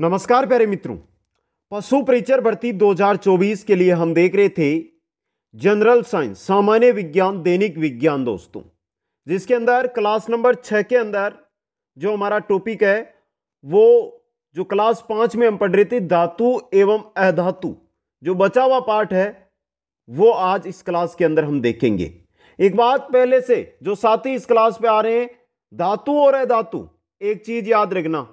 नमस्कार प्यारे मित्रों पशु परिचर भर्ती 2024 के लिए हम देख रहे थे जनरल साइंस सामान्य विज्ञान दैनिक विज्ञान दोस्तों जिसके अंदर क्लास नंबर छः के अंदर जो हमारा टॉपिक है वो जो क्लास पाँच में हम पढ़ रहे थे धातु एवं अधातु जो बचा हुआ पार्ट है वो आज इस क्लास के अंदर हम देखेंगे एक बात पहले से जो साथी इस क्लास पे आ रहे हैं धातु और अधातु एक चीज याद रखना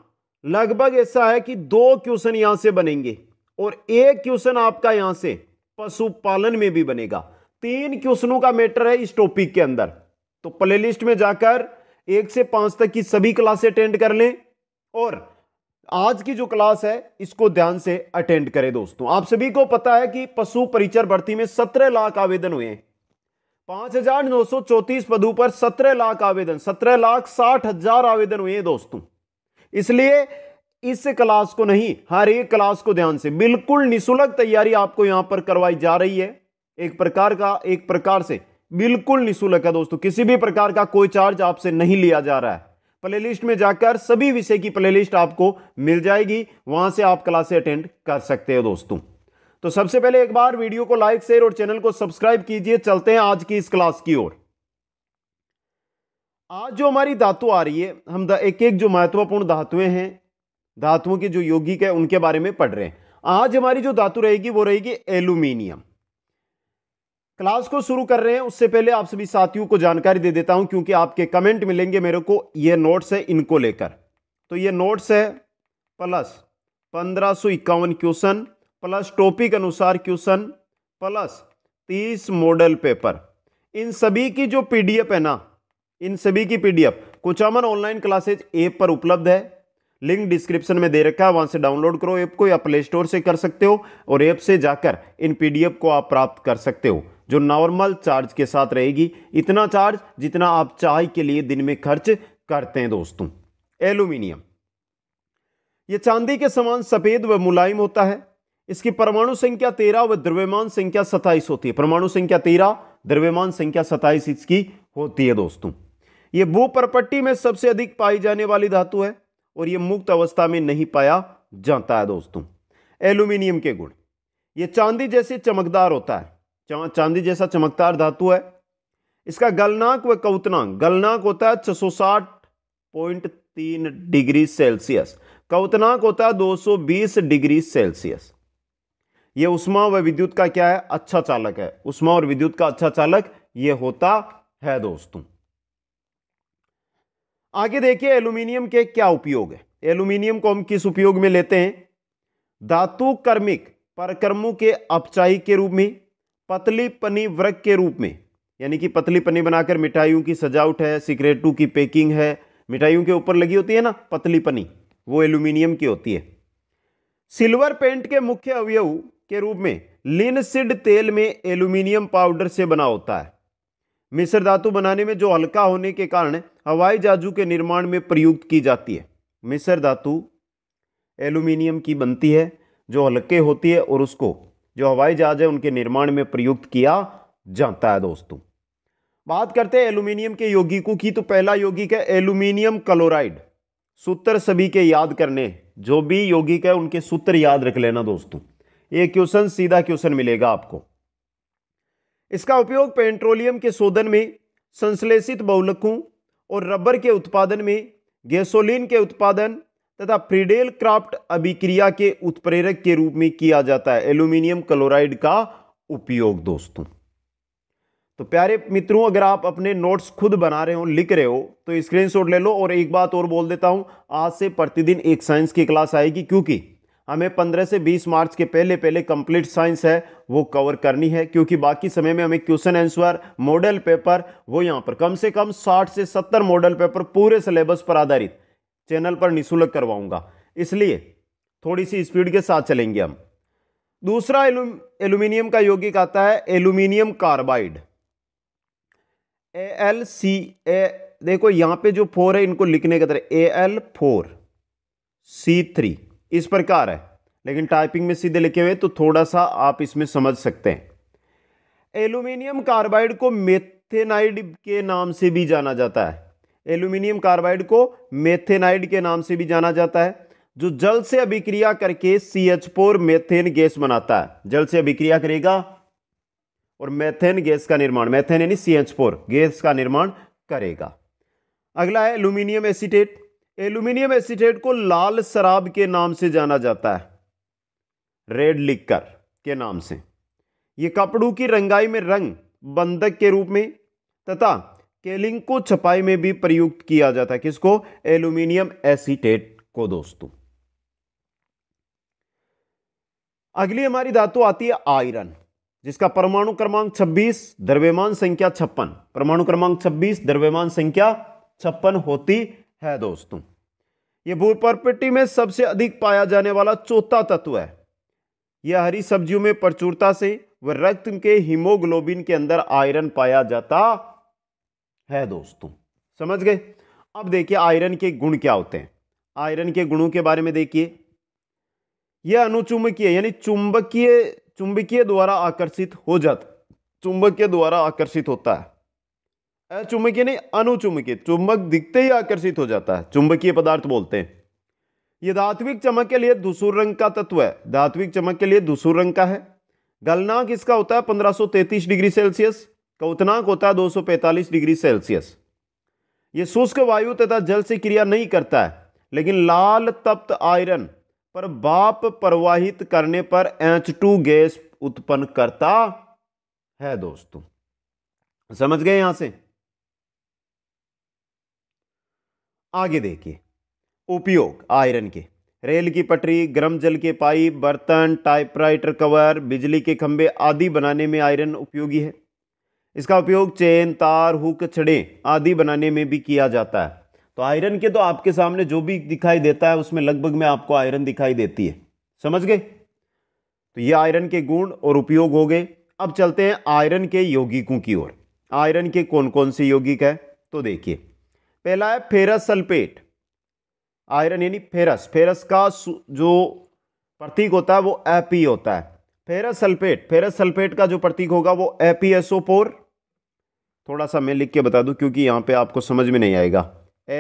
लगभग ऐसा है कि दो क्वेश्चन यहां से बनेंगे और एक क्वेश्चन आपका यहां से पशुपालन में भी बनेगा तीन क्वेश्चनों का मैटर है इस टॉपिक के अंदर तो प्लेलिस्ट में जाकर एक से पांच तक की सभी क्लास अटेंड कर लें और आज की जो क्लास है इसको ध्यान से अटेंड करें दोस्तों आप सभी को पता है कि पशु परिचर भर्ती में सत्रह लाख आवेदन हुए पांच हजार नौ सौ चौतीस पदों पर सत्रह लाख आवेदन सत्रह लाख साठ हजार आवेदन हुए दोस्तों इसलिए इस क्लास को नहीं हर एक क्लास को ध्यान से बिल्कुल निशुल्क तैयारी आपको यहां पर करवाई जा रही है एक प्रकार का एक प्रकार से बिल्कुल निशुल्क है दोस्तों किसी भी प्रकार का कोई चार्ज आपसे नहीं लिया जा रहा है प्लेलिस्ट में जाकर सभी विषय की प्लेलिस्ट आपको मिल जाएगी वहां से आप क्लासे अटेंड कर सकते हो दोस्तों तो सबसे पहले एक बार वीडियो को लाइक शेयर और चैनल को सब्सक्राइब कीजिए चलते हैं आज की इस क्लास की ओर आज जो हमारी धातु आ रही है हम एक एक जो महत्वपूर्ण धातुएं हैं धातुओं के जो यौगिक है उनके बारे में पढ़ रहे हैं आज हमारी जो धातु रहेगी वो रहेगी एल्यूमिनियम क्लास को शुरू कर रहे हैं उससे पहले आप सभी साथियों को जानकारी दे देता हूं क्योंकि आपके कमेंट मिलेंगे मेरे को ये नोट्स है इनको लेकर तो ये नोट्स है प्लस पंद्रह सौ इक्यावन क्वेश्चन प्लस टॉपिक अनुसार क्वेश्चन प्लस तीस मॉडल पेपर इन सभी की जो पीडीएफ है ना इन सभी की PDF Kuchaman online classes app पर उपलब्ध है लिंक डिस्क्रिप्शन में दे रखा है वहां से डाउनलोड करो ऐप को या प्ले स्टोर से कर सकते हो और ऐप से जाकर इन पीडीएफ को आप प्राप्त कर सकते हो जो नॉर्मल चार्ज के साथ रहेगी इतना चार्ज जितना आप चाय के लिए दिन में खर्च करते हैं दोस्तों एल्यूमिनियम ये चांदी के समान सफेद व मुलायम होता है इसकी परमाणु संख्या तेरह व द्रव्यमान संख्या सताइस होती है परमाणु संख्या तेरह द्रव्यमान संख्या सताइस इसकी होती है दोस्तों ये भूपरपट्टी में सबसे अधिक पाई जाने वाली धातु है और यह मुक्त अवस्था में नहीं पाया जाता है दोस्तों एल्यूमिनियम के गुण यह चांदी जैसे चमकदार होता है चांदी जैसा चमकदार धातु है इसका गलनाक व कौतनाक गलनाक होता है छह डिग्री सेल्सियस कौतनाक होता है 220 डिग्री सेल्सियस ये उष्मा व विद्युत का क्या है अच्छा चालक है उष्मा और विद्युत का अच्छा चालक यह होता है दोस्तों आगे देखिए एल्यूमिनियम के क्या उपयोग है एल्यूमिनियम को हम किस उपयोग में लेते हैं धातु कर्मिक परकर्मों के अपचाई के रूप में पतली पनी व्रक के रूप में यानी कि पतली पनी बनाकर मिठाइयों की सजावट है सिगरेटों की पैकिंग है मिठाइयों के ऊपर लगी होती है ना पतली पनी वो एल्यूमिनियम की होती है सिल्वर पेंट के मुख्य अवयव के रूप में लिनसिड तेल में एल्यूमिनियम पाउडर से बना होता है मिश्र धातु बनाने में जो हल्का होने के कारण हवाई जहाज़ू के निर्माण में प्रयुक्त की जाती है मिश्र धातु एल्यूमिनियम की बनती है जो हल्के होती है और उसको जो हवाई जहाज है उनके निर्माण में प्रयुक्त किया जाता है दोस्तों बात करते हैं एल्यूमिनियम के यौगिकों की तो पहला यौगिक है एल्यूमिनियम क्लोराइड सूत्र सभी के याद करने जो भी यौगिक है उनके सूत्र याद रख लेना दोस्तों ये क्वेश्चन सीधा क्वेश्चन मिलेगा आपको इसका उपयोग पेट्रोलियम के शोधन में संश्लेषित बहुलकों और रबर के उत्पादन में गैसोलीन के उत्पादन तथा फ्रीडेल क्राफ्ट अभिक्रिया के उत्प्रेरक के रूप में किया जाता है एल्यूमिनियम क्लोराइड का उपयोग दोस्तों तो प्यारे मित्रों अगर आप अपने नोट्स खुद बना रहे हो लिख रहे हो तो स्क्रीनशॉट ले लो और एक बात और बोल देता हूं आज से प्रतिदिन एक साइंस की क्लास आएगी क्योंकि हमें 15 से 20 मार्च के पहले पहले कंप्लीट साइंस है वो कवर करनी है क्योंकि बाकी समय में हमें क्वेश्चन आंसर मॉडल पेपर वो यहाँ पर कम से कम 60 से 70 मॉडल पेपर पूरे सिलेबस पर आधारित चैनल पर निःशुल्क करवाऊंगा इसलिए थोड़ी सी स्पीड के साथ चलेंगे हम दूसरा एलुम, एल्यूमिनियम का यौगिक आता है aluminium carbide A L C A देखो यहाँ पे जो फोर है इनको लिखने का तरह A L four C three इस प्रकार है लेकिन टाइपिंग में सीधे लिखे हुए तो थोड़ा सा आप इसमें समझ सकते हैं एल्यूमिनियम कार्बाइड को मेथेनाइड के नाम से भी जाना जाता है एल्यूमिनियम कार्बाइड को मेथेनाइड के नाम से भी जाना जाता है जो जल से अभिक्रिया करके C H four methane gas बनाता है जल से अभिक्रिया करेगा और मेथेन गैस का निर्माण मेथेन यानी सी एच फोर गैस का निर्माण करेगा अगला है एल्यूमिनियम एसिटेट एल्यूमिनियम एसीटेट को लाल शराब के नाम से जाना जाता है रेड लिकर के नाम से ये कपड़ों की रंगाई में रंग बंधक के रूप में तथा केलिंग को छपाई में भी प्रयुक्त किया जाता है किसको एल्यूमिनियम एसीटेट को दोस्तों अगली हमारी धातु आती है आयरन जिसका परमाणु क्रमांक 26 द्रव्यमान संख्या छप्पन परमाणु क्रमांक 26 द्रव्यमान संख्या छप्पन होती है दोस्तों ये भू प्रॉपर्टी में सबसे अधिक पाया जाने वाला चौथा तत्व है यह हरी सब्जियों में प्रचुरता से व रक्त के हीमोग्लोबिन के अंदर आयरन पाया जाता है दोस्तों समझ गए अब देखिए आयरन के गुण क्या होते हैं आयरन के गुणों के बारे में देखिए यह अनुचुंबकीय यानी चुंबकीय चुंबकीय द्वारा आकर्षित हो जाता चुंबकीय द्वारा आकर्षित होता है अचुंबकीय नहीं अनुचुंबकीय चुंबक दिखते ही आकर्षित हो जाता है चुंबकीय पदार्थ बोलते हैं यह धात्विक चमक के लिए दूसर रंग का तत्व है धात्विक चमक के लिए दूसर रंग का है गलनाक इसका होता है 1533 डिग्री सेल्सियस कौतनाक होता है 245 डिग्री सेल्सियस ये शुष्क वायु तथा जल से क्रिया नहीं करता है लेकिन लाल तप्त आयरन पर बाप प्रवाहित करने पर एच टू गैस उत्पन्न करता है दोस्तों समझ गए यहां से आगे देखिए उपयोग आयरन के रेल की पटरी गर्म जल के पाइप बर्तन टाइपराइटर कवर बिजली के खंभे आदि बनाने में आयरन उपयोगी है इसका उपयोग चेन तार हुक छड़े आदि बनाने में भी किया जाता है तो आयरन के तो आपके सामने जो भी दिखाई देता है उसमें लगभग में आपको आयरन दिखाई देती है समझ गए तो ये आयरन के गुण और उपयोग हो गए अब चलते हैं आयरन के यौगिकों की ओर आयरन के कौन कौन से यौगिक है तो देखिए पहला है फेरस सल्फेट आयरन यानी फेरस फेरस का जो प्रतीक होता है वो एपी होता है फेरस सल्फेट फेरस सल्फेट का जो प्रतीक होगा वो फोर थोड़ा सा मैं लिख के बता दूं क्योंकि यहां पे आपको समझ में नहीं आएगा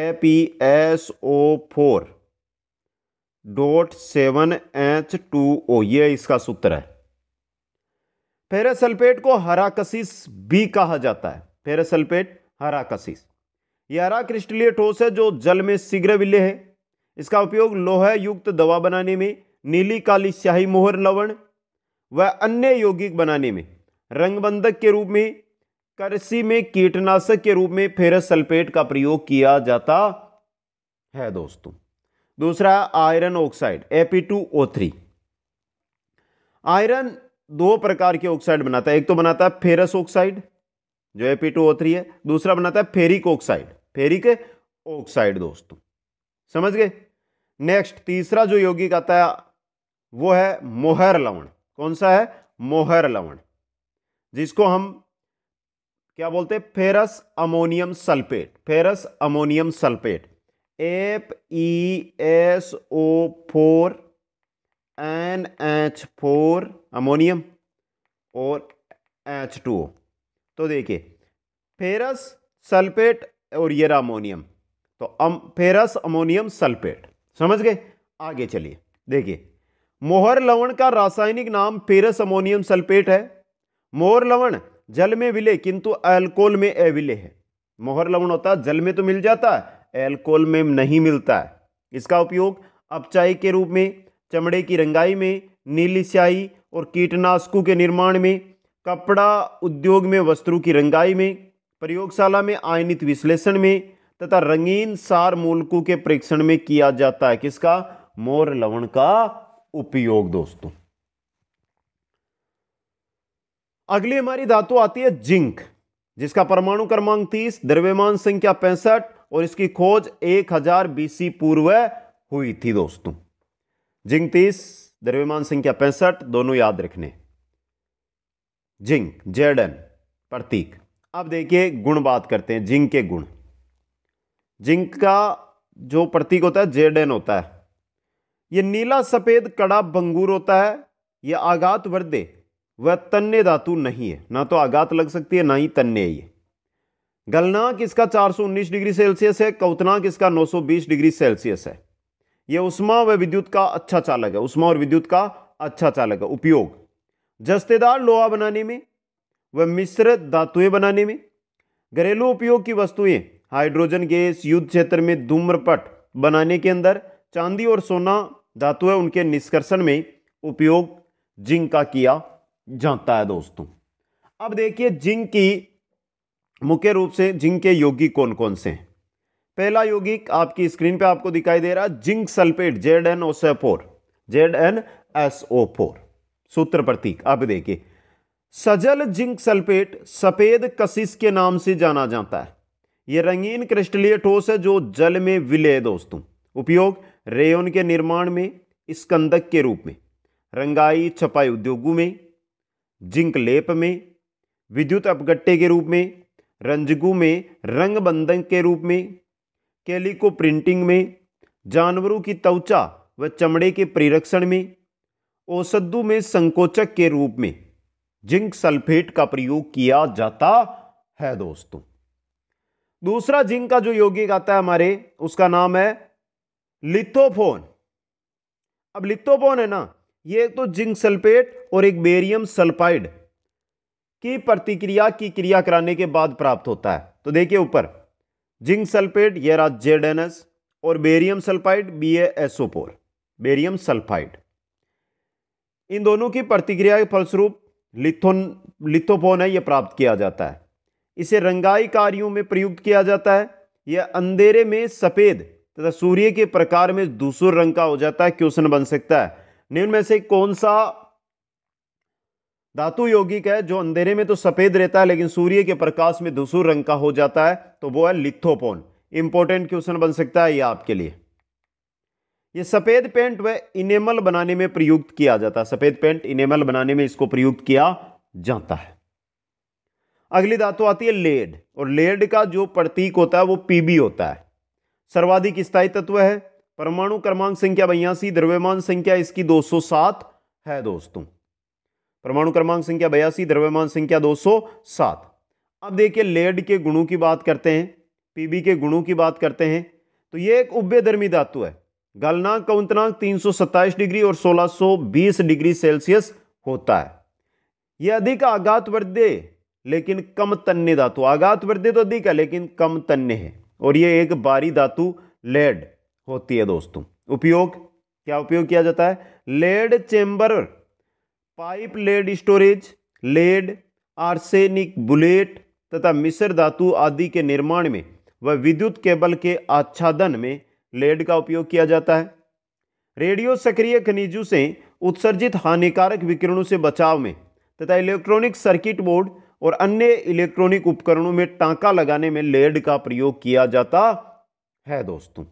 एपीएसओ S O four dot seven H two O ये इसका सूत्र है फेरस सल्फेट को हराकसिस बी कहा जाता है फेरस सल्फेट हराकसिस यारा क्रिस्टलीय ठोस है जो जल में शीघ्र विलय है इसका उपयोग लोहा युक्त दवा बनाने में नीली काली स्याही मोहर लवण व अन्य यौगिक बनाने में रंगबंधक के रूप में करसी में कीटनाशक के रूप में फेरस सल्फेट का प्रयोग किया जाता है दोस्तों दूसरा आयरन ऑक्साइड एपी आयरन दो प्रकार के ऑक्साइड बनाता है एक तो बनाता है फेरस ऑक्साइड जो एपी है दूसरा बनाता है फेरिक ऑक्साइड फेरिक ऑक्साइड दोस्तों समझ गए नेक्स्ट तीसरा जो यौगिक आता है वो है मोहर लवण कौन सा है मोहर लवण जिसको हम क्या बोलते हैं ferrous ammonium sulphate ferrous ammonium sulphate F E S O four N H four ammonium और एच टू तो देखिए फेरस सल्फेट और ये रहा अमोनियम तो अम फेरस अमोनियम सल्फेट समझ गए आगे चलिए देखिए मोहर लवण का रासायनिक नाम फेरस अमोनियम सल्फेट है मोहर लवण जल में विले किंतु एल्कोहल में अविले है मोहर लवण होता है जल में तो मिल जाता है एल्कोल में नहीं मिलता है इसका उपयोग अपचाई के रूप में चमड़े की रंगाई में नीली स्याही और कीटनाशकों के निर्माण में कपड़ा उद्योग में वस्त्रों की रंगाई में प्रयोगशाला में आयनित विश्लेषण में तथा रंगीन सार मूलकों के परीक्षण में किया जाता है किसका मोर लवण का उपयोग दोस्तों अगली हमारी धातु आती है जिंक जिसका परमाणु क्रमांक तीस द्रव्यमान संख्या पैंसठ और इसकी खोज एक हजार बीसी पूर्व हुई थी दोस्तों जिंक तीस द्रव्यमान संख्या पैंसठ दोनों याद रखने जिंक जेडन प्रतीक अब देखिए गुण बात करते हैं जिंक के गुण जिंक का जो प्रतीक होता है जेडेन होता है यह नीला सफ़ेद कड़ा बंगूर होता है यह आघात वर्दे वह तन्य धातु नहीं है ना तो आघात लग सकती है ना ही तन्य है ये गलनाक इसका 419 डिग्री सेल्सियस है कौतनाक इसका 920 डिग्री सेल्सियस है यह उष्मा व विद्युत का अच्छा चालक है उष्मा और विद्युत का अच्छा चालक है उपयोग जस्तेदार लोहा बनाने में व मिश्र धातुएं बनाने में घरेलू उपयोग की वस्तुएं हाइड्रोजन गैस युद्ध क्षेत्र में धूम्रपट बनाने के अंदर चांदी और सोना धातुएं उनके निष्कर्षण में उपयोग जिंक का किया जाता है दोस्तों अब देखिए जिंक की मुख्य रूप से जिंक के यौगिक कौन कौन से हैं पहला यौगिक आपकी स्क्रीन पे आपको दिखाई दे रहा है zinc sulphate Z N O सोर Z N S O four सूत्र प्रतीक अब देखिए सजल जिंक सल्फेट सफेद कशिश के नाम से जाना जाता है ये रंगीन क्रिस्टलीय ठोस है जो जल में विलय दोस्तों उपयोग रेयन के निर्माण में स्कंदक के रूप में रंगाई छपाई उद्योगों में जिंक लेप में विद्युत अपगट्टे के रूप में रंजगू में रंग बंधन के रूप में कैलिको प्रिंटिंग में जानवरों की त्वचा व चमड़े के परिरक्षण में औषधु में संकोचक के रूप में जिंक सल्फेट का प्रयोग किया जाता है दोस्तों दूसरा जिंक का जो यौगिक आता है हमारे उसका नाम है लिथोफोन अब लिथोफोन है ना ये तो जिंक सल्फेट और एक बेरियम सल्फाइड की प्रतिक्रिया की क्रिया कराने के बाद प्राप्त होता है तो देखिए ऊपर जिंक सल्फेट यह रहा जेड एस और barium sulphide B SO barium sulphide इन दोनों की प्रतिक्रिया के फलस्वरूप लिथोन लिथोफोन है यह प्राप्त किया जाता है इसे रंगाई कार्यों में प्रयुक्त किया जाता है यह अंधेरे में सफ़ेद तथा सूर्य के प्रकार में दूसर रंग का हो जाता है क्वेश्चन बन सकता है निम्न में से कौन सा धातु यौगिक है जो अंधेरे में तो सफ़ेद रहता है लेकिन सूर्य के प्रकाश में दूसर रंग का हो जाता है तो वो है लिथोपोन इंपॉर्टेंट क्वेश्चन बन सकता है ये आपके लिए ये सफ़ेद पेंट वह इनेमल बनाने में प्रयुक्त किया जाता है सफ़ेद पेंट इनेमल बनाने में इसको प्रयुक्त किया जाता है अगली धातु आती है लेड और लेड का जो प्रतीक होता है वो पीबी होता है सर्वाधिक स्थायी तत्व है परमाणु क्रमांक संख्या बयासी द्रव्यमान संख्या इसकी 207 है दोस्तों परमाणु क्रमांक संख्या बयासी द्रव्यमान संख्या 207 अब देखिए लेड के गुणों की बात करते हैं पीबी के गुणों की बात करते हैं तो ये एक उभ्य धातु है गलनांक का उतनांक तीन डिग्री और 1620 डिग्री सेल्सियस होता है यह अधिक आघात वर्दे लेकिन कम तन्य धातु आघात वर्दे तो अधिक है लेकिन कम तन्य है और यह एक बारी धातु लेड होती है दोस्तों उपयोग क्या उपयोग किया जाता है lead chamber pipe lead storage lead arsenic bullet तथा मिश्र धातु आदि के निर्माण में व विद्युत केबल के आच्छादन में लेड का उपयोग किया जाता है रेडियो सक्रिय खनिजों से उत्सर्जित हानिकारक विकिरणों से बचाव में तथा इलेक्ट्रॉनिक सर्किट बोर्ड और अन्य इलेक्ट्रॉनिक उपकरणों में टांका लगाने में लेड का प्रयोग किया जाता है दोस्तों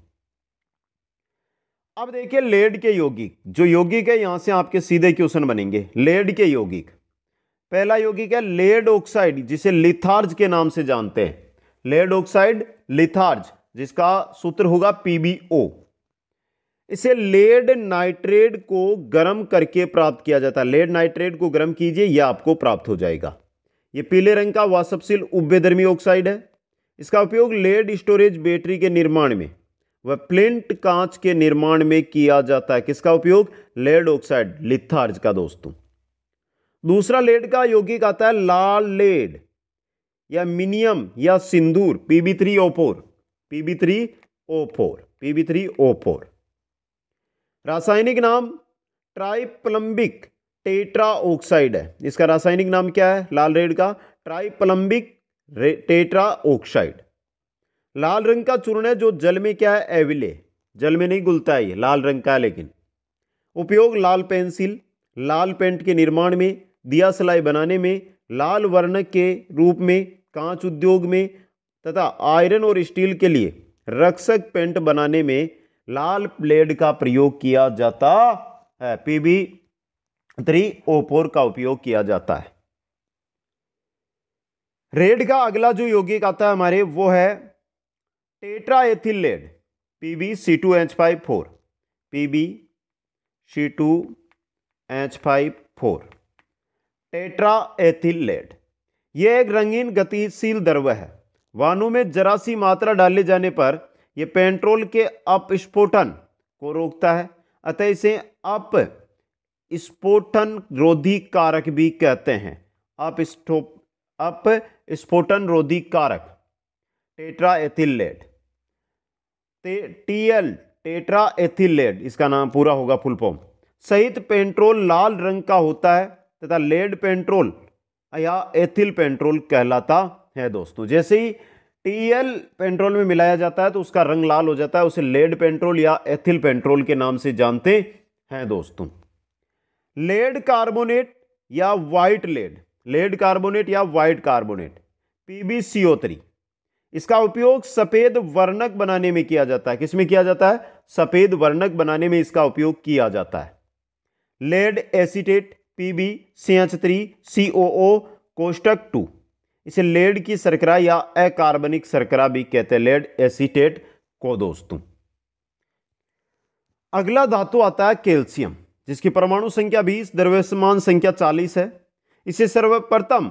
अब देखिए लेड के यौगिक जो यौगिक है यहां से आपके सीधे क्वेश्चन बनेंगे लेड के यौगिक पहला यौगिक है लेड ऑक्साइड जिसे लिथार्ज के नाम से जानते हैं लेड ऑक्साइड लिथार्ज जिसका सूत्र होगा पीबीओ इसे लेड नाइट्रेट को गर्म करके प्राप्त किया जाता है लेड नाइट्रेट को गर्म कीजिए यह आपको प्राप्त हो जाएगा ये पीले रंग का वासपशील उभ्यधर्मी ऑक्साइड है इसका उपयोग लेड स्टोरेज बैटरी के निर्माण में व प्लिंट कांच के निर्माण में किया जाता है किसका उपयोग लेड ऑक्साइड लिथार्ज का दोस्तों दूसरा लेड का यौगिक आता है लाल लेड या मिनियम या सिंदूर PB three O four P B three O four P B three O four रासायनिक नाम ट्राइप्लम्बिक टेट्रा ऑक्साइड है इसका रासायनिक नाम क्या है लाल रेड का ट्राइप्लम्बिक टेट्रा ऑक्साइड लाल रंग का चूर्ण है जो जल में क्या है एविले जल में नहीं घुलता है ये लाल रंग का है लेकिन उपयोग लाल पेंसिल लाल पेंट के निर्माण में दिया सलाई बनाने में लाल वर्ण के रूप में कांच उद्योग में तथा आयरन और स्टील के लिए रक्षक पेंट बनाने में लाल ब्लेड का प्रयोग किया जाता है पीबी थ्री ओ फोर का उपयोग किया जाता है रेड का अगला जो यौगिक आता है हमारे वो है tetra ethyl lead PB C two H five four PB C two H five four tetra ethyl lead यह एक रंगीन गतिशील द्रव है वाहनों में जरा सी मात्रा डाले जाने पर यह पेट्रोल के अपस्फोटन को रोकता है अतः इसे अप स्फोटन रोधी कारक भी कहते हैं अप स्फोटन रोधी कारक टेट्रा एथिलेट ते एल टेट्रा एथिलेट इसका नाम पूरा होगा फुल फॉर्म सहित पेट्रोल लाल रंग का होता है तथा लेड पेट्रोल या एथिल पेट्रोल कहलाता है दोस्तों जैसे ही टीएल पेंट्रोल में मिलाया जाता है तो उसका रंग लाल हो जाता है उसे लेड पेंट्रोल या एथिल पेंट्रोल के नाम से जानते हैं दोस्तों लेड कार्बोनेट या वाइट लेड लेड कार्बोनेट या वाइट कार्बोनेट पीबीसीओ इसका उपयोग सफेद वर्णक बनाने में किया जाता है किसमें किया जाता है सफेद वर्णक बनाने में इसका उपयोग किया जाता है lead acetate PB C H three CO कोष्टक टू इसे लेड की सरकरा या अकार्बनिक सरकरा भी कहते हैं लेड एसीटेट को दोस्तों अगला धातु आता है कैल्शियम जिसकी परमाणु संख्या 20 द्रव्यमान संख्या 40 है इसे सर्वप्रथम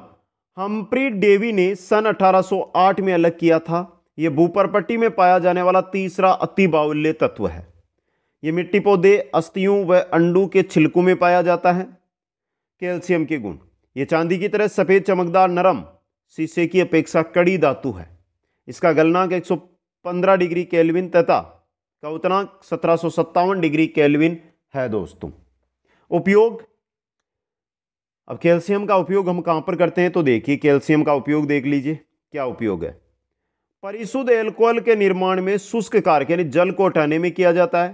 हम्प्री डेवी ने सन 1808 में अलग किया था यह भूपरपट्टी में पाया जाने वाला तीसरा अति बाहुल्य तत्व है यह मिट्टी पौधे अस्थियों व अंडू के छिलकों में पाया जाता है कैल्शियम के गुण ये चांदी की तरह सफ़ेद चमकदार नरम शीशे की अपेक्षा कड़ी धातु है इसका गलनांक 115 डिग्री केल्विन तथा उतना सत्रह डिग्री केल्विन है दोस्तों उपयोग अब कैल्शियम का उपयोग हम कहाँ पर करते हैं तो देखिए कैल्शियम का उपयोग देख लीजिए क्या उपयोग है परिशुद्ध एल्कोहल के निर्माण में शुष्क कार्य यानी जल को हटाने में किया जाता है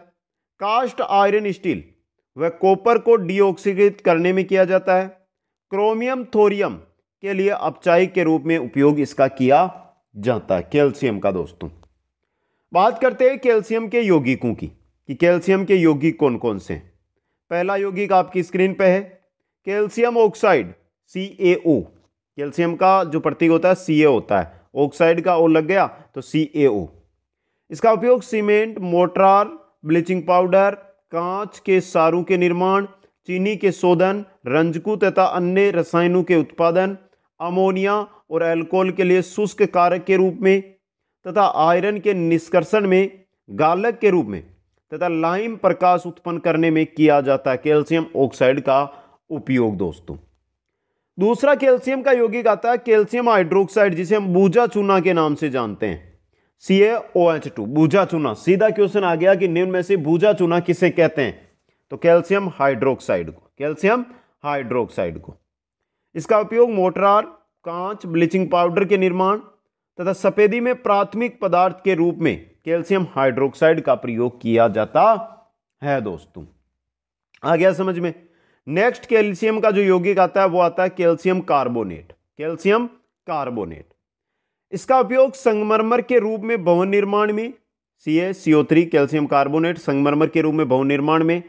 कास्ट आयरन स्टील व कॉपर को डीऑक्सीकृत करने में किया जाता है क्रोमियम थोरियम के लिए अपचाई के रूप में उपयोग इसका किया जाता है कैल्शियम का दोस्तों बात करते हैं कैल्शियम के यौगिकों की कि कैल्शियम के यौगिक कौन कौन से हैं पहला यौगिक आपकी स्क्रीन पर है calcium oxide C A O calcium का जो प्रतीक होता है सी ए होता है ऑक्साइड का ओ लग गया तो सी ए ओ इसका उपयोग सीमेंट मोटरार ब्लीचिंग पाउडर कांच के सारों के निर्माण चीनी के शोधन रंजकू तथा अन्य रसायनों के उत्पादन अमोनिया और अल्कोहल के लिए शुष्क कारक के रूप में तथा आयरन के निष्कर्षण में गालक के रूप में तथा लाइम प्रकाश उत्पन्न करने में किया जाता है कैल्शियम ऑक्साइड का उपयोग दोस्तों दूसरा कैल्शियम का यौगिक आता है कैल्शियम हाइड्रोक्साइड जिसे हम बूझा चूना के नाम से जानते हैं सी ए ओ एच टू बूझा चूना सीधा क्वेश्चन आ गया कि निम्न में से बूझा चूना किसे कहते हैं तो कैल्शियम हाइड्रोक्साइड को कैल्शियम हाइड्रोक्साइड को इसका उपयोग मोटरार कांच ब्लीचिंग पाउडर के निर्माण तथा सफेदी में प्राथमिक पदार्थ के रूप में कैल्शियम हाइड्रोक्साइड का प्रयोग किया जाता है दोस्तों आ गया समझ में नेक्स्ट कैल्शियम का जो यौगिक आता है वो आता है कैल्शियम कार्बोनेट कैल्शियम कार्बोनेट इसका उपयोग संगमरमर के रूप में भवन निर्माण में C A CO three calcium carbonate संगमरमर के रूप में भवन निर्माण में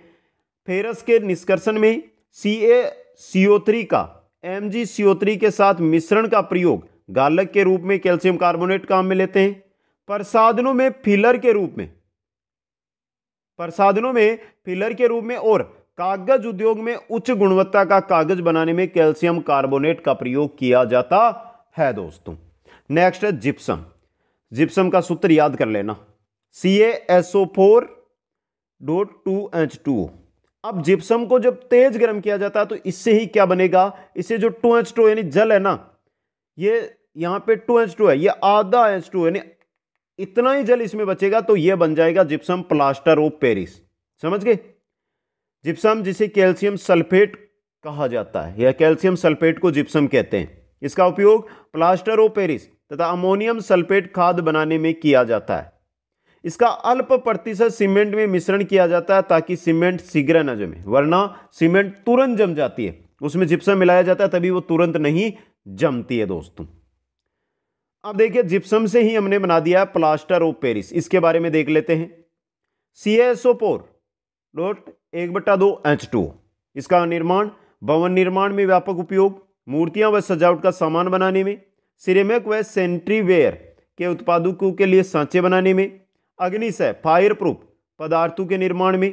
फेरस के निष्कर्षण में सी ए सीओ थ्री का एम जी के साथ मिश्रण का प्रयोग गालक के रूप में कैल्शियम कार्बोनेट काम में लेते हैं प्रसादनों में फिलर के रूप में प्रसादनों में फिलर के रूप में और कागज उद्योग में उच्च गुणवत्ता का कागज बनाने में कैल्शियम कार्बोनेट का प्रयोग किया जाता है दोस्तों नेक्स्ट है जिप्सम जिप्सम का सूत्र याद कर लेना C S O four dot two H two अब जिप्सम को जब तेज गर्म किया जाता है तो इससे ही क्या बनेगा इससे जो टू एच टू यानी जल है ना ये यहाँ पे टू एच टू है ये आधा एच टू यानी इतना ही जल इसमें बचेगा तो ये बन जाएगा जिप्सम प्लास्टर ऑफ पेरिस समझ गए जिप्सम जिसे कैल्शियम सल्फेट कहा जाता है या कैल्शियम सल्फेट को जिप्सम कहते हैं इसका उपयोग प्लास्टर ऑफ पेरिस तथा अमोनियम सल्फेट खाद बनाने में किया जाता है इसका अल्प प्रतिशत सीमेंट में मिश्रण किया जाता है ताकि सीमेंट शीघ्र न जमे वरना सीमेंट तुरंत जम जाती है उसमें जिप्सम मिलाया जाता है तभी वो तुरंत नहीं जमती है दोस्तों अब देखिए जिप्सम से ही हमने बना दिया प्लास्टर ऑफ पेरिस इसके बारे में देख लेते हैं C S O four dot एक बट्टा दो एच टू इसका निर्माण भवन निर्माण में व्यापक उपयोग मूर्तियां व सजावट का सामान बनाने में सिरेमिक व सेंट्रीवेयर के उत्पादकों के लिए सांचे बनाने में अग्नि से फायर प्रूफ पदार्थों के निर्माण में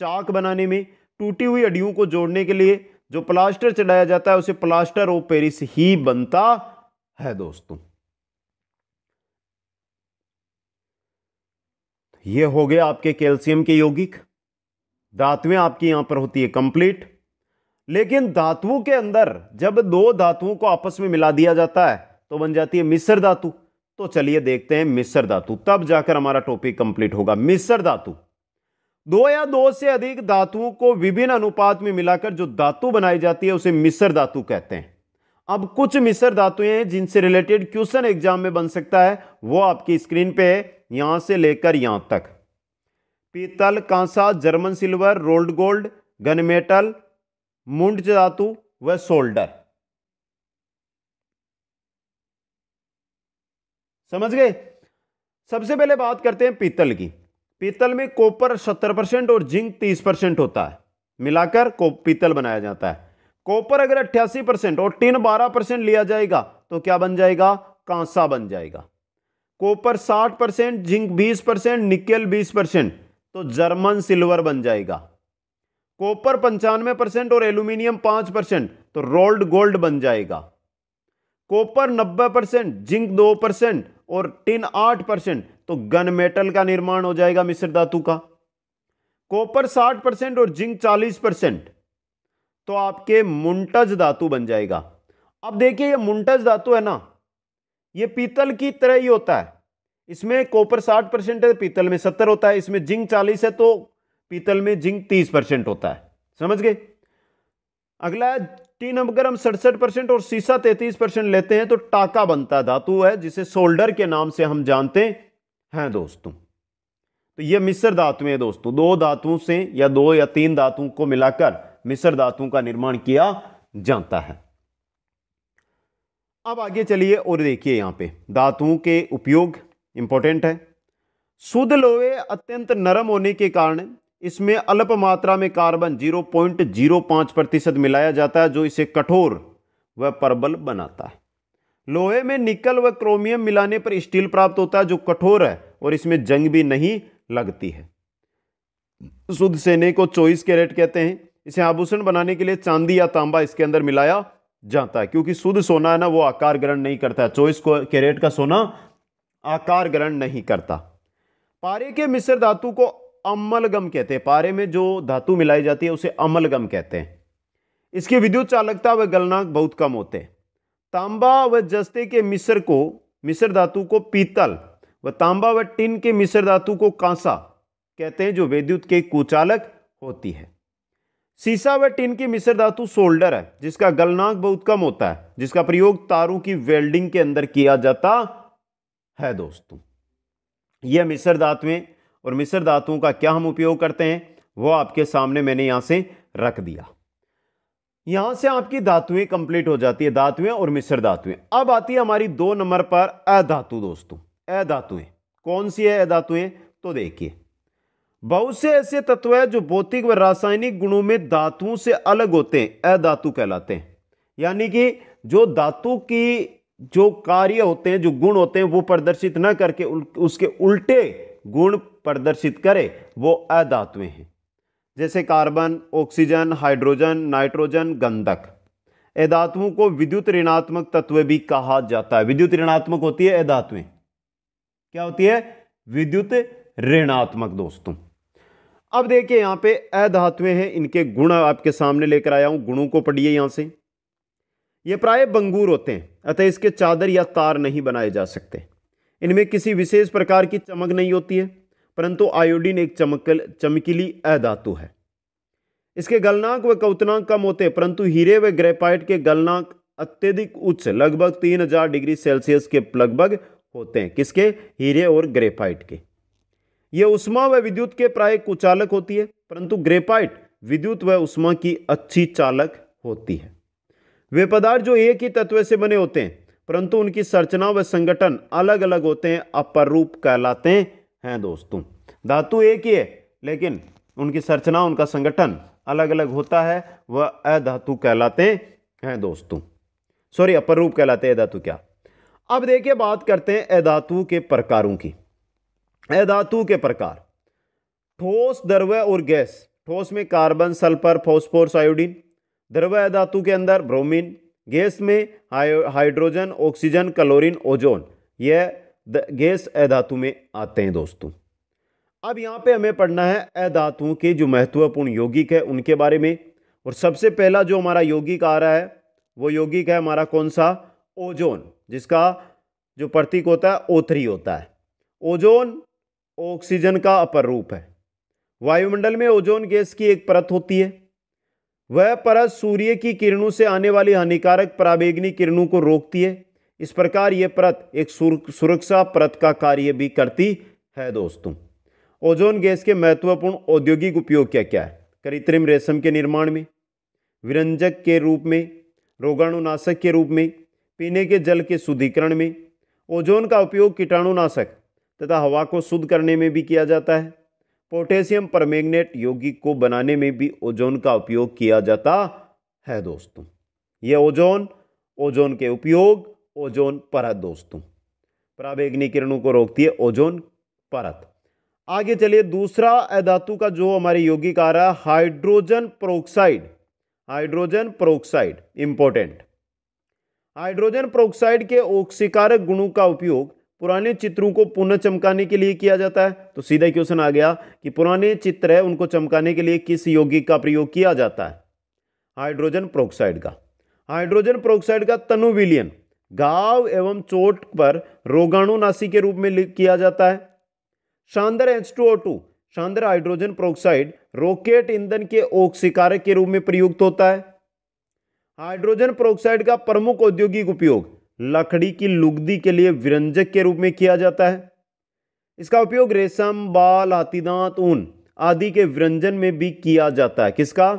चाक बनाने में टूटी हुई अड्डियों को जोड़ने के लिए जो प्लास्टर चढ़ाया जाता है उसे प्लास्टर ऑफ पेरिस ही बनता है दोस्तों ये हो गया आपके कैल्शियम के यौगिक धातुएं आपकी यहां पर होती है कंप्लीट लेकिन धातुओं के अंदर जब दो धातुओं को आपस में मिला दिया जाता है तो बन जाती है मिश्र धातु तो चलिए देखते हैं मिश्र धातु तब जाकर हमारा टॉपिक कंप्लीट होगा मिश्र धातु दो या दो से अधिक धातुओं को विभिन्न अनुपात में मिलाकर जो धातु बनाई जाती है उसे मिश्र धातु कहते हैं अब कुछ मिश्र धातुएं हैं जिनसे रिलेटेड क्वेश्चन एग्जाम में बन सकता है वो आपकी स्क्रीन पे है यहां से लेकर यहां तक पीतल कांसा German silver rolled gold gunmetal मुंड धातु व सोल्डर समझ गए सबसे पहले बात करते हैं पीतल की पीतल में कॉपर सत्तर परसेंट और जिंक तीस परसेंट होता है मिलाकर को पीतल बनाया जाता है कॉपर अगर अट्ठासी परसेंट और टिन बारह परसेंट लिया जाएगा तो क्या बन जाएगा कांसा बन जाएगा कॉपर साठ परसेंट जिंक बीस परसेंट निकेल बीस परसेंट तो जर्मन सिल्वर बन जाएगा कॉपर पंचानवे परसेंट और एल्यूमिनियम पांच परसेंट तो रोल्ड गोल्ड बन जाएगा कॉपर नब्बे परसेंट जिंक दो परसेंट और टिन आठ परसेंट तो गन मेटल का निर्माण हो जाएगा मिश्र धातु का कॉपर साठ परसेंट और जिंक चालीस परसेंट तो आपके मुंटज धातु बन जाएगा अब देखिए ये मुंटज धातु है ना ये पीतल की तरह ही होता है इसमें कॉपर साठ परसेंट है पीतल में सत्तर होता है इसमें जिंक चालीस है तो पीतल में जिंक तीस परसेंट होता है समझ गए अगला टीन अगर हम सड़सठ परसेंट और सीसा तैतीस परसेंट लेते हैं तो टाका बनता धातु है जिसे सोल्डर के नाम से हम जानते हैं दोस्तों तो ये मिश्र धातुएं दोस्तों दो धातुओं से या दो या तीन धातुओं को मिलाकर मिस्र धातुओं का निर्माण किया जाता है अब आगे चलिए और देखिए यहां पे धातुओं के उपयोग इंपॉर्टेंट है शुद्ध लोहे अत्यंत नरम होने के कारण इसमें अल्प मात्रा में कार्बन 0.05 प्रतिशत मिलाया जाता है जो इसे कठोर व प्रबल बनाता है लोहे में निकल व क्रोमियम मिलाने पर स्टील प्राप्त होता है जो कठोर है और इसमें जंग भी नहीं लगती है शुद्ध सेने को चौबीस कैरेट कहते हैं इसे आभूषण बनाने के लिए चांदी या तांबा इसके अंदर मिलाया जाता है क्योंकि शुद्ध सोना है ना वो आकार ग्रहण नहीं करता है चौबीस कैरेट का सोना आकार ग्रहण नहीं करता पारे के मिश्र धातु को अमलगम कहते हैं पारे में जो धातु मिलाई जाती है उसे अमलगम कहते हैं इसकी विद्युत चालकता व गलनांक बहुत कम होते हैं तांबा व जस्ते के मिश्र को मिश्र धातु को पीतल व तांबा व टिन के मिश्र धातु को कांसा कहते हैं जो विद्युत के कुचालक होती है सीसा व टिन की मिश्र धातु सोल्डर है जिसका गलनांक बहुत कम होता है जिसका प्रयोग तारों की वेल्डिंग के अंदर किया जाता है दोस्तों यह मिश्र धातुएं और मिस्र धातुओं का क्या हम उपयोग करते हैं वो आपके सामने मैंने यहाँ से रख दिया यहाँ से आपकी धातुएं कंप्लीट हो जाती है धातुएं और मिस्र धातुएं अब आती है हमारी दो नंबर पर अधातु दोस्तों अधातुएं कौन सी है अधातुएं तो देखिए बहुत से ऐसे तत्व है जो भौतिक व रासायनिक गुणों में धातुओं से अलग होते हैं अधातु कहलाते हैं यानी कि जो धातु की जो कार्य होते हैं जो गुण होते हैं वो प्रदर्शित न करके उसके उल्टे गुण प्रदर्शित करे वो अधातुएँ हैं जैसे कार्बन ऑक्सीजन हाइड्रोजन नाइट्रोजन गंधक अधातुओं को विद्युत ऋणात्मक तत्व भी कहा जाता है विद्युत ऋणात्मक होती है अधातुएँ क्या होती है विद्युत ऋणात्मक दोस्तों अब देखिए यहाँ पे अधातुएं हैं इनके गुण आपके सामने लेकर आया हूँ गुणों को पढ़िए यहाँ से ये प्राय बंगूर होते हैं अतः इसके चादर या तार नहीं बनाए जा सकते इनमें किसी विशेष प्रकार की चमक नहीं होती है परंतु आयोडीन एक चमकल चमकीली अधातु है इसके गलनांक व कौतनांक कम होते हैं परंतु हीरे व ग्रेफाइट के गलनांक अत्यधिक उच्च लगभग तीन हजार डिग्री सेल्सियस के लगभग होते हैं किसके हीरे और ग्रेफाइट के ये उष्मा व विद्युत के प्राय कुचालक होती है परंतु ग्रेफाइट विद्युत व उष्मा की अच्छी चालक होती है वे पदार्थ जो एक ही तत्व से बने होते हैं परंतु उनकी संरचना व संगठन अलग अलग होते हैं अपरूप कहलाते हैं दोस्तों धातु एक ही है लेकिन उनकी संरचना उनका संगठन अलग अलग होता है वह अधातु कहलाते हैं दोस्तों सॉरी अपरूप कहलाते हैं धातु क्या अब देखिए बात करते हैं अधातु के प्रकारों की अधातु के प्रकार ठोस द्रव और गैस ठोस में कार्बन सल्फर फोस्फोर्स आयोडीन द्रव धातु के अंदर ब्रोमीन गैस में हाइड्रोजन ऑक्सीजन क्लोरीन ओजोन यह गैस अधातु में आते हैं दोस्तों अब यहाँ पे हमें पढ़ना है अधातुओं के जो महत्वपूर्ण यौगिक है उनके बारे में और सबसे पहला जो हमारा यौगिक आ रहा है वो यौगिक है हमारा कौन सा ओजोन जिसका जो प्रतीक होता है ओथरी होता है ओजोन ऑक्सीजन का अपर रूप है वायुमंडल में ओजोन गैस की एक परत होती है वह परत सूर्य की किरणों से आने वाली हानिकारक पराबेगनी किरणों को रोकती है इस प्रकार ये परत एक सुरक्षा परत का कार्य भी करती है दोस्तों ओजोन गैस के महत्वपूर्ण औद्योगिक उपयोग क्या क्या है कृत्रिम रेशम के निर्माण में विरंजक के रूप में रोगाणुनाशक के रूप में पीने के जल के शुद्धिकरण में ओजोन का उपयोग कीटाणुनाशक तथा हवा को शुद्ध करने में भी किया जाता है पोटेशियम परमैग्नेट यौगिक को बनाने में भी ओजोन का उपयोग किया जाता है दोस्तों ये ओजोन ओजोन के उपयोग ओजोन परत दोस्तों पराबेग्नि किरणों को रोकती है ओजोन परत आगे चलिए दूसरा अधातु का जो हमारे यौगिक आ रहा है hydrogen peroxide hydrogen peroxide important hydrogen peroxide के ओक्सीकारक गुणों का उपयोग पुराने चित्रों को पुनः चमकाने के लिए किया जाता है तो सीधा क्वेश्चन आ गया कि पुराने चित्र है उनको चमकाने के लिए किस यौगिक का प्रयोग किया जाता है हाइड्रोजन प्रोक्साइड का हाइड्रोजन प्रोक्साइड का तनु विलियन घाव एवं चोट पर रोगाणुनाशी के रूप में किया जाता है शानदार एच टू ओ टू शानदार हाइड्रोजन प्रोक्साइड रॉकेट ईंधन के ओक्सीकारक के रूप में प्रयुक्त होता है हाइड्रोजन प्रोक्साइड का प्रमुख औद्योगिक उपयोग लकड़ी की लुगदी के लिए विरंजक के रूप में किया जाता है इसका उपयोग रेशम बाल हाथीदांत ऊन आदि के व्यंजन में भी किया जाता है किसका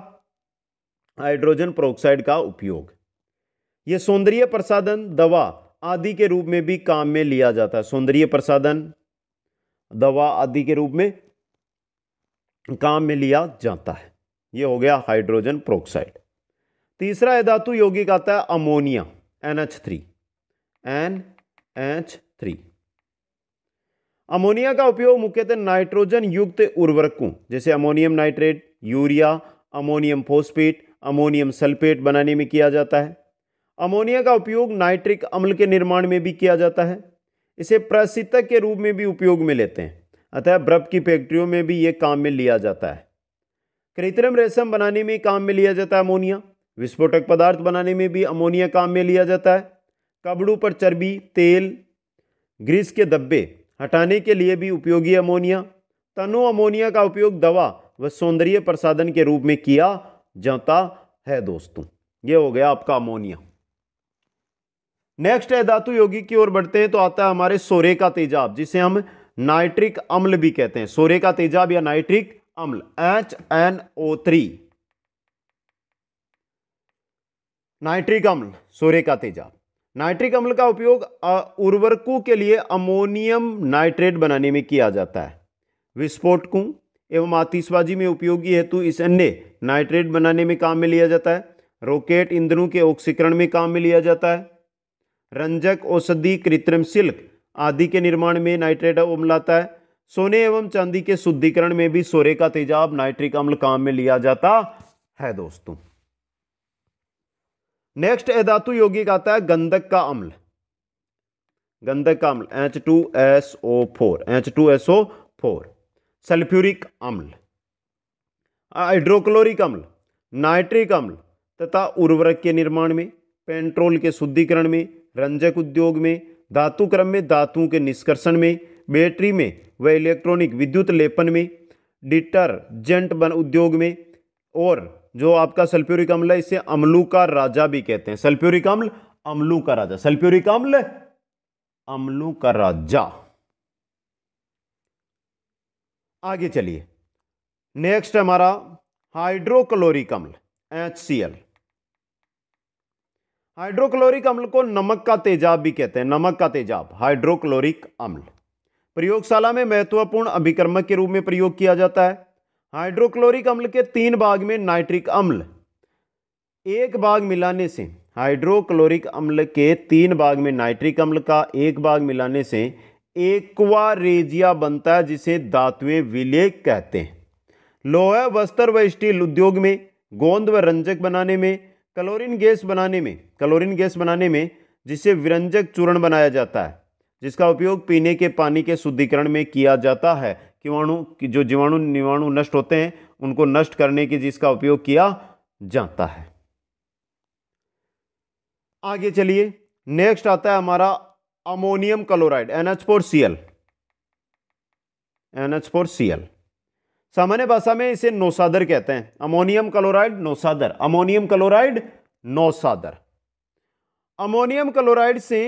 हाइड्रोजन प्रोक्साइड का उपयोग यह सौंदर्य प्रसाधन दवा आदि के रूप में भी काम में लिया जाता है सौंदर्य प्रसाधन दवा आदि के रूप में काम में लिया जाता है यह हो गया हाइड्रोजन प्रोक्साइड तीसरा धातु यौगिक आता है ammonia NH three N H three ammonia का उपयोग मुख्यतः नाइट्रोजन युक्त उर्वरकों जैसे ammonium nitrate urea ammonium phosphate ammonium sulphate बनाने में किया जाता है अमोनिया का उपयोग नाइट्रिक अम्ल के निर्माण में भी किया जाता है इसे प्रसितक के रूप में भी उपयोग में लेते हैं अतः ब्रब की फैक्ट्रियों में भी ये काम में लिया जाता है कृत्रिम रेशम बनाने में काम में लिया जाता है अमोनिया विस्फोटक पदार्थ बनाने में भी अमोनिया काम में लिया जाता है कबड़ों पर चर्बी तेल ग्रीस के धब्बे हटाने के लिए भी उपयोगी अमोनिया तनो अमोनिया का उपयोग दवा व सौंदर्य प्रसाधन के रूप में किया जाता है दोस्तों ये हो गया आपका अमोनिया नेक्स्ट है धातु योगी की ओर बढ़ते हैं तो आता है हमारे सोरे का तेजाब जिसे हम नाइट्रिक अम्ल भी कहते हैं सोरे का तेजाब या नाइट्रिक अम्ल H N O three nitric अम्ल सोरे का तेजाब नाइट्रिक अम्ल का उपयोग उर्वरकों के लिए अमोनियम नाइट्रेट बनाने में किया जाता है विस्फोटकों एवं आतिशबाजी में उपयोगी हेतु इस अन्य नाइट्रेट बनाने में काम में लिया जाता है रॉकेट ईंधनों के ऑक्सीकरण में काम में लिया जाता है रंजक औषधि कृत्रिम सिल्क आदि के निर्माण में नाइट्रेट अम्ल आता है सोने एवं चांदी के शुद्धिकरण में भी सोरे का तेजाब नाइट्रिक अम्ल काम में लिया जाता है दोस्तों नेक्स्ट धातु यौगिक आता है गंधक का अम्ल गंधक का अम्ल H two S O four H two S O four sulphuric अम्ल हाइड्रोक्लोरिक अम्ल नाइट्रिक अम्ल तथा उर्वरक के निर्माण में पेंट्रोल के शुद्धिकरण में रंजक उद्योग में धातु क्रम में धातुओं के निष्कर्षण में बैटरी में व इलेक्ट्रॉनिक विद्युत लेपन में डिटर्जेंट बन उद्योग में और जो आपका सल्फ्यूरिक अम्ल है इसे अम्लू का राजा भी कहते हैं सल्फ्यूरिक अम्ल अम्लू का राजा सल्फ्यूरिक अम्ल अम्लू का राजा आगे चलिए नेक्स्ट हमारा हाइड्रोक्लोरिक अम्ल एच सी एल हाइड्रोक्लोरिक अम्ल को नमक का तेजाब भी कहते हैं नमक का तेजाब हाइड्रोक्लोरिक अम्ल प्रयोगशाला में महत्वपूर्ण अभिक्रमक के रूप में प्रयोग किया जाता है हाइड्रोक्लोरिक अम्ल के तीन भाग में नाइट्रिक अम्ल एक भाग मिलाने से हाइड्रोक्लोरिक अम्ल के तीन भाग में नाइट्रिक अम्ल का एक भाग मिलाने से एक्वा रेजिया बनता है जिसे धातुएं विलय कहते हैं लोहा वस्त्र व स्टील उद्योग में गोंद व रंजक बनाने में क्लोरीन गैस बनाने में क्लोरीन गैस बनाने में जिसे विरंजक चूर्ण बनाया जाता है जिसका उपयोग पीने के पानी के शुद्धिकरण में किया जाता है किवाणु की जो जीवाणु निवाणु नष्ट होते हैं उनको नष्ट करने के जिसका उपयोग किया जाता है आगे चलिए नेक्स्ट आता है हमारा अमोनियम क्लोराइड NH4Cl NH4Cl सामान्य भाषा में इसे नौसादर कहते हैं अमोनियम क्लोराइड नौसादर अमोनियम क्लोराइड नौसादर अमोनियम क्लोराइड से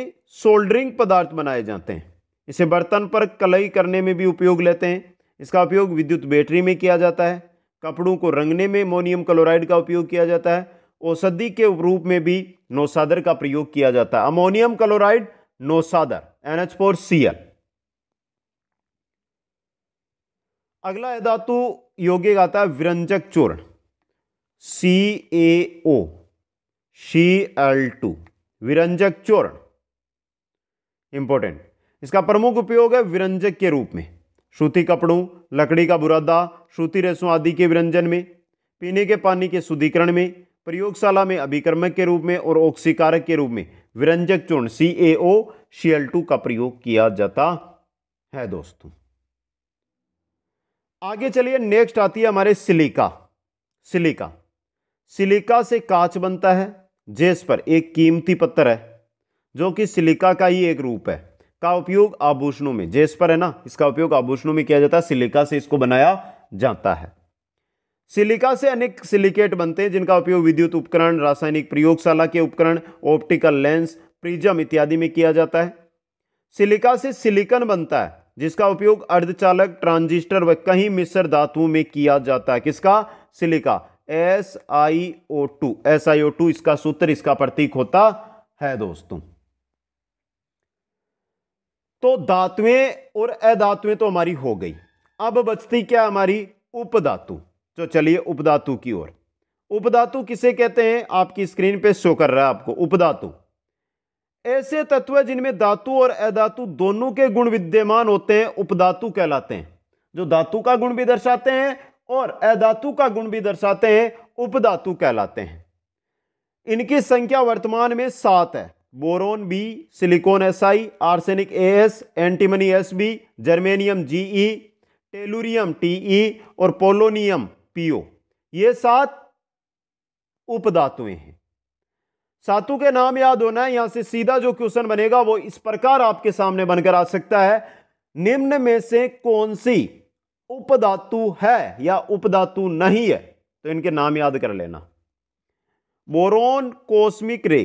सोल्डरिंग पदार्थ बनाए जाते हैं इसे बर्तन पर कलई करने में भी उपयोग लेते हैं इसका उपयोग विद्युत बैटरी में किया जाता है कपड़ों को रंगने में मोनियम क्लोराइड का उपयोग किया जाता है औषधि के रूप में भी नौसादर का प्रयोग किया जाता है अमोनियम क्लोराइड नौसादर N H four C L अगला धातु योगिक आता है विरंजक चूर्ण सी A O C L two विरंजक चूर्ण इंपॉर्टेंट इसका प्रमुख उपयोग है विरंजक के रूप में श्रुति कपड़ों लकड़ी का बुरादा श्रुति रसों आदि के विरंजन में पीने के पानी के शुद्धिकरण में प्रयोगशाला में अभिक्रमक के रूप में और ऑक्सीकारक के रूप में विरंजक चूर्ण सी A O C L two का प्रयोग किया जाता है दोस्तों आगे चलिए नेक्स्ट आती है हमारे सिलिका सिलिका सिलिका से कांच बनता है जेस पर एक कीमती पत्थर है जो कि सिलिका का ही एक रूप है का उपयोग आभूषणों में जेस पर है ना इसका उपयोग आभूषणों में किया जाता है सिलिका से इसको बनाया जाता है सिलिका से अनेक सिलिकेट बनते हैं जिनका उपयोग विद्युत उपकरण रासायनिक प्रयोगशाला के उपकरण ऑप्टिकल लेंस प्रिजम इत्यादि में किया जाता है सिलिका से सिलिकन बनता है जिसका उपयोग अर्धचालक ट्रांजिस्टर व कई मिश्र धातुओं में किया जाता है किसका silica S I O two S I O two इसका सूत्र इसका प्रतीक होता है दोस्तों तो धातुएं और अधातुएं तो हमारी हो गई अब बचती क्या हमारी उपधातु तो चलिए उपधातु की ओर उपधातु किसे कहते हैं आपकी स्क्रीन पे शो कर रहा है आपको उपधातु ऐसे तत्व जिनमें धातु और अधातु दोनों के गुण विद्यमान होते हैं उपधातु कहलाते हैं जो धातु का गुण भी दर्शाते हैं और अधातु का गुण भी दर्शाते हैं उपधातु कहलाते हैं इनकी संख्या वर्तमान में सात है boron B silicon S I arsenic A S antimony S B germanium G E tellurium T E और पोलोनियम पीओ ये सात उपधातुएं हैं सातु के नाम याद होना है यहां से सीधा जो क्वेश्चन बनेगा वो इस प्रकार आपके सामने बनकर आ सकता है निम्न में से कौन सी उपधातु है या उपधातु नहीं है तो इनके नाम याद कर लेना बोरोन कोस्मिक रे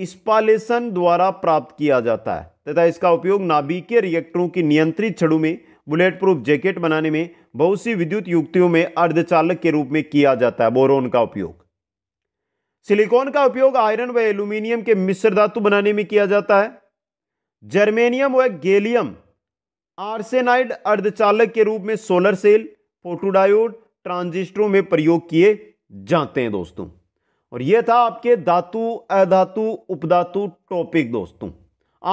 इस्पालेशन द्वारा प्राप्त किया जाता है तथा इसका उपयोग नाभिकीय रिएक्टरों की नियंत्रित छड़ों में बुलेट प्रूफ जैकेट बनाने में बहुत सी विद्युत युक्तियों में अर्धचालक के रूप में किया जाता है बोरोन का उपयोग सिलिकॉन का उपयोग आयरन व एल्यूमिनियम के मिश्र धातु बनाने में किया जाता है जर्मेनियम व गैलियम आर्सेनाइड अर्धचालक के रूप में सोलर सेल फोटोडायोड ट्रांजिस्टरों में प्रयोग किए जाते हैं दोस्तों और ये था आपके धातु अधातु उपधातु टॉपिक दोस्तों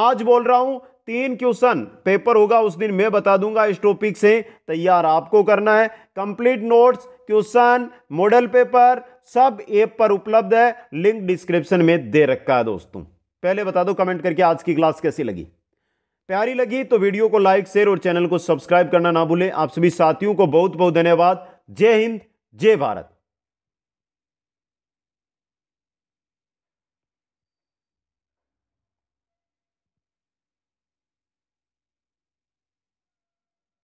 आज बोल रहा हूं तीन क्वेश्चन पेपर होगा उस दिन मैं बता दूंगा इस टॉपिक से तैयार आपको करना है complete notes question model paper सब ऐप पर उपलब्ध है लिंक डिस्क्रिप्शन में दे रखा है दोस्तों पहले बता दो कमेंट करके आज की क्लास कैसी लगी प्यारी लगी तो वीडियो को लाइक शेयर और चैनल को सब्सक्राइब करना ना भूलें आप सभी साथियों को बहुत बहुत धन्यवाद जय हिंद जय भारत